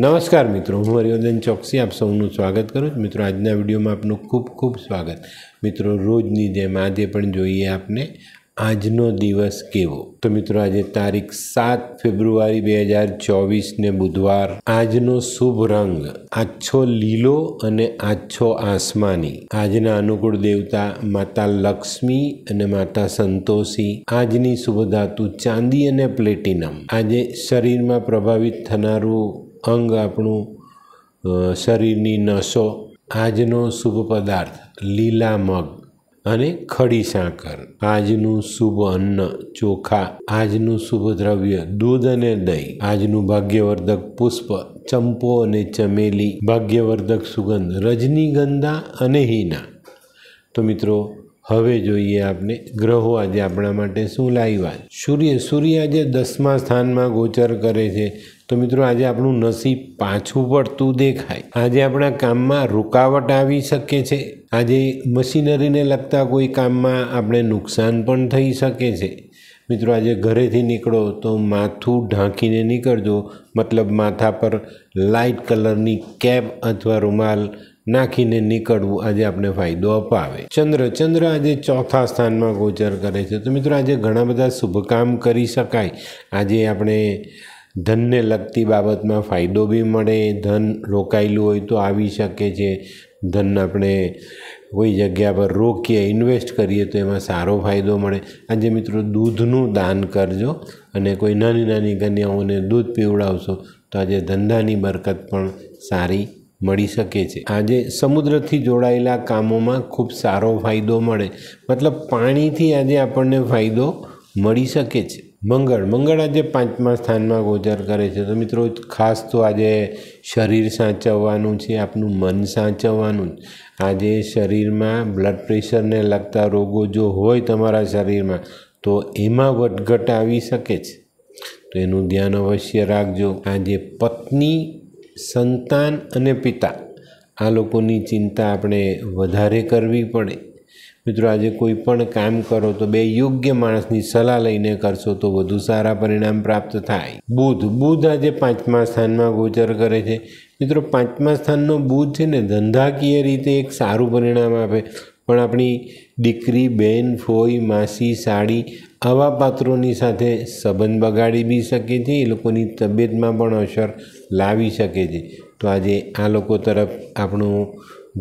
નમસ્કાર મિત્રો હું હરિવર્ધન ચોકસી આપ સૌનું સ્વાગત કરું છું મિત્રો આજના વિડીયોમાં આપનું ખૂબ ખૂબ સ્વાગત મિત્રો રોજની જેમ આજે પણ જોઈએ આપને આજનો દિવસ કેવો તો મિત્રો આજે તારીખ સાત ફેબ્રુઆરી બે હજાર ચોવીસને બુધવાર આજનો શુભ રંગ આછો લીલો અને આછો આસમાની આજના અનુકૂળ દેવતા માતા લક્ષ્મી અને માતા સંતોષી આજની શુભ ધાતુ ચાંદી અને પ્લેટિનમ આજે શરીરમાં પ્રભાવિત થનારું અંગ આપણું શરીરની નસો આજનો શુભ પદાર્થ લીલા મગ અને ખડી સાકર આજનું શુભ અન્ન ચોખા આજનું શુભ દ્રવ્ય દૂધ અને દહીં આજનું ભાગ્યવર્ધક પુષ્પ ચંપો અને ચમેલી ભાગ્યવર્ધક સુગંધ રજનીગંધા અને હિના તો મિત્રો હવે જોઈએ આપણે ગ્રહો આજે આપણા માટે શું લાવ્યા સૂર્ય સૂર્ય આજે દસમા સ્થાનમાં ગોચર કરે છે તો મિત્રો આજે આપણું નસીબ પાછું પડતું દેખાય આજે આપણા કામમાં રૂકાવટ આવી શકે છે આજે મશીનરીને લગતા કોઈ કામમાં આપણે નુકસાન પણ થઈ શકે છે મિત્રો આજે ઘરેથી નીકળો તો માથું ઢાંકીને નીકળજો મતલબ માથા પર લાઇટ કલરની કેપ અથવા રૂમાલ નાખીને નીકળવું આજે આપણે ફાયદો અપાવે ચંદ્ર ચંદ્ર આજે ચોથા સ્થાનમાં ગોચર કરે છે તો મિત્રો આજે ઘણા બધા શુભ કામ કરી શકાય આજે આપણે ધનને લગતી બાબતમાં ફાયદો બી મળે ધન રોકાયેલું હોય તો આવી શકે છે ધન આપણે કોઈ જગ્યા પર રોકીએ ઇન્વેસ્ટ કરીએ તો એમાં સારો ફાયદો મળે આજે મિત્રો દૂધનું દાન કરજો અને કોઈ નાની નાની કન્યાઓને દૂધ પીવડાવશો તો આજે ધંધાની બરકત પણ સારી મળી શકે છે આજે સમુદ્રથી જોડાયેલા કામોમાં ખૂબ સારો ફાયદો મળે મતલબ પાણીથી આજે આપણને ફાયદો મળી શકે છે મંગળ મંગળ આજે પાંચમા સ્થાનમાં ગોચર કરે છે તો મિત્રો ખાસ તો આજે શરીર સાચવવાનું છે આપનું મન સાચવવાનું આજે શરીરમાં બ્લડ પ્રેશરને લગતા રોગો જો હોય તમારા શરીરમાં તો એમાં વટઘટ આવી શકે છે તો એનું ધ્યાન અવશ્ય રાખજો આજે પત્ની સંતાન અને પિતા આ લોકોની ચિંતા આપણે વધારે કરવી પડે મિત્રો આજે કોઈ પણ કામ કરો તો બે યોગ્ય માણસની સલાહ લઈને કરશો તો વધુ સારા પરિણામ પ્રાપ્ત થાય બુધ બુધ આજે પાંચમા સ્થાનમાં ગોચર કરે છે મિત્રો પાંચમા સ્થાનનો બુધ છે ને ધંધાકીય રીતે એક સારું પરિણામ આપે પણ આપણી દીકરી બેન ફોઈ માસી સાડી આવા પાત્રોની સાથે સંબંધ બગાડી બી શકે છે એ લોકોની તબિયતમાં પણ અસર લાવી શકે છે તો આજે આ લોકો તરફ આપણું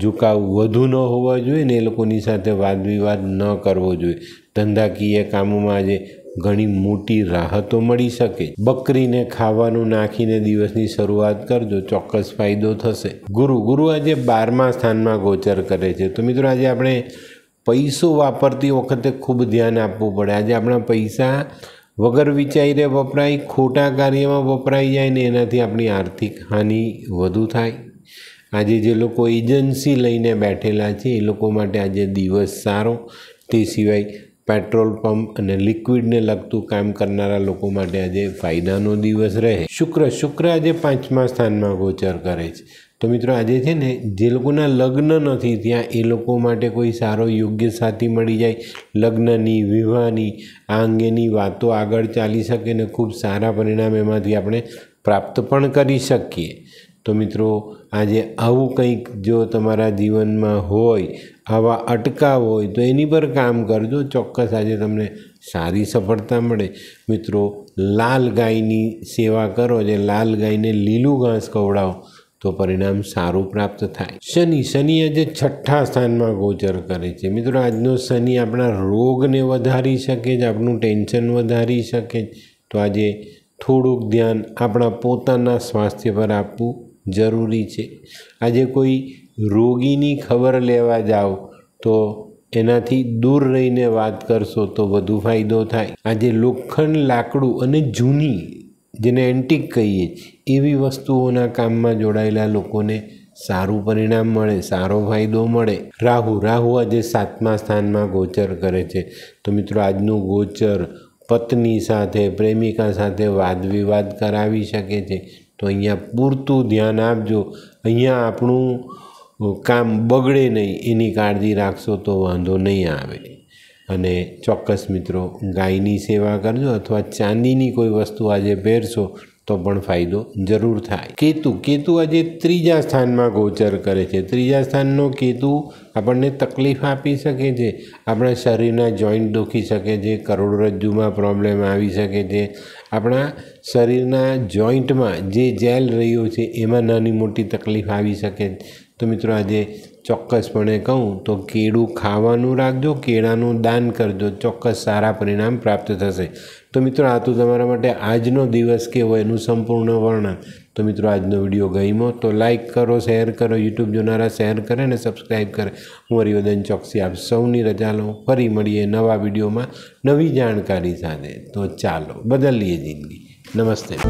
ઝુકાવ વધુ ન હોવા જોઈએ ને એ લોકોની સાથે વાદ વિવાદ ન કરવો જોઈએ ધંધાકીય કામોમાં આજે ઘણી મોટી રાહતો મળી શકે બકરીને ખાવાનું નાખીને દિવસની શરૂઆત કરજો ચોક્કસ ફાયદો થશે ગુરુ ગુરુ આજે બારમા સ્થાનમાં ગોચર કરે છે તો મિત્રો આજે આપણે પૈસો વાપરતી વખતે ખૂબ ધ્યાન આપવું પડે આજે આપણા પૈસા વગર વિચારીને વપરાય ખોટા કાર્યમાં વપરાઈ જાય ને એનાથી આપણી આર્થિક હાનિ વધુ થાય આજે જે લોકો એજન્સી લઈને બેઠેલા છે એ લોકો માટે આજે દિવસ સારો તે સિવાય પેટ્રોલ પંપ અને લિક્વિડને લગતું કામ કરનારા લોકો માટે આજે ફાયદાનો દિવસ રહે શુક્ર શુક્ર આજે પાંચમા સ્થાનમાં ગોચર કરે છે તો મિત્રો આજે છે ને જે લોકોના લગ્ન નથી ત્યાં એ લોકો માટે કોઈ સારો યોગ્ય સાથી મળી જાય લગ્નની વિવાહની આ અંગેની વાતો આગળ ચાલી શકે ને ખૂબ સારા પરિણામ એમાંથી આપણે પ્રાપ્ત પણ કરી શકીએ તો મિત્રો આજે આવું કંઈક જો તમારા જીવનમાં હોય આવા અટકાવ હોય તો એની પર કામ કરજો ચોક્કસ આજે તમને સારી સફળતા મળે મિત્રો લાલ ગાયની સેવા કરો જે લાલ ગાયને લીલું ઘાસ ખવડાવો તો પરિણામ સારું પ્રાપ્ત થાય શનિ શનિ આજે છઠ્ઠા સ્થાનમાં ગોચર કરે છે મિત્રો આજનો શનિ આપણા રોગને વધારી શકે જ આપણું ટેન્શન વધારી શકે તો આજે થોડુંક ધ્યાન આપણા પોતાના સ્વાસ્થ્ય પર આપવું જરૂરી છે આજે કોઈ રોગીની ખબર લેવા જાઓ તો એનાથી દૂર રહીને વાત કરશો તો વધુ ફાયદો થાય આજે લોખંડ લાકડું અને જૂની જેને એન્ટિક કહીએ એવી વસ્તુઓના કામમાં જોડાયેલા લોકોને સારું પરિણામ મળે સારો ફાયદો મળે રાહુ રાહુ આજે સાતમા સ્થાનમાં ગોચર કરે છે તો મિત્રો આજનું ગોચર પત્ની સાથે પ્રેમિકા સાથે વાદ વિવાદ કરાવી શકે છે તો અહીંયા પૂરતું ધ્યાન આપજો અહીંયા આપણું કામ બગડે નહીં એની કાળજી રાખશો તો વાંધો નહીં આવે અને ચોક્કસ મિત્રો ગાયની સેવા કરજો અથવા ચાંદીની કોઈ વસ્તુ આજે પહેરશો તો પણ ફાયદો જરૂર થાય કેતુ કેતુ આજે ત્રીજા સ્થાનમાં ગોચર કરે છે ત્રીજા સ્થાનનો કેતુ આપણને તકલીફ આપી શકે છે આપણા શરીરના જોઈન્ટ દુખી શકે છે કરોડરજ્જુમાં પ્રોબ્લેમ આવી શકે છે આપણા શરીરના જોઈન્ટમાં જે જેલ રહ્યો છે એમાં નાની મોટી તકલીફ આવી શકે તો મિત્રો આજે ચોક્કસપણે કહું તો કેળું ખાવાનું રાખજો કેળાનું દાન કરજો ચોક્કસ સારા પરિણામ પ્રાપ્ત થશે તો મિત્રો આ તો તમારા માટે આજનો દિવસ કેવો એનું સંપૂર્ણ વર્ણન તો મિત્રો આજનો વિડીયો ગઈમો તો લાઇક કરો શેર કરો યુટ્યુબ જોનારા શેર કરે અને સબસ્ક્રાઈબ કરે હું હરિવદન ચોકસી આપ સૌની રજા લઉં ફરી મળીએ નવા વિડીયોમાં નવી જાણકારી સાથે તો ચાલો બદલીએ જિંદગી નમસ્તે